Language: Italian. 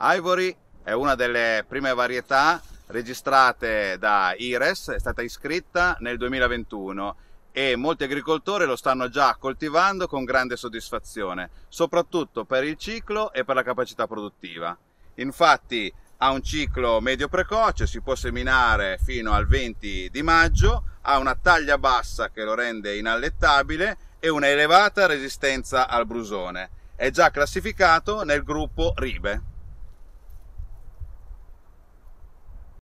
Ivory è una delle prime varietà registrate da Ires, è stata iscritta nel 2021 e molti agricoltori lo stanno già coltivando con grande soddisfazione, soprattutto per il ciclo e per la capacità produttiva. Infatti ha un ciclo medio precoce, si può seminare fino al 20 di maggio, ha una taglia bassa che lo rende inallettabile e una elevata resistenza al brusone. È già classificato nel gruppo Ribe.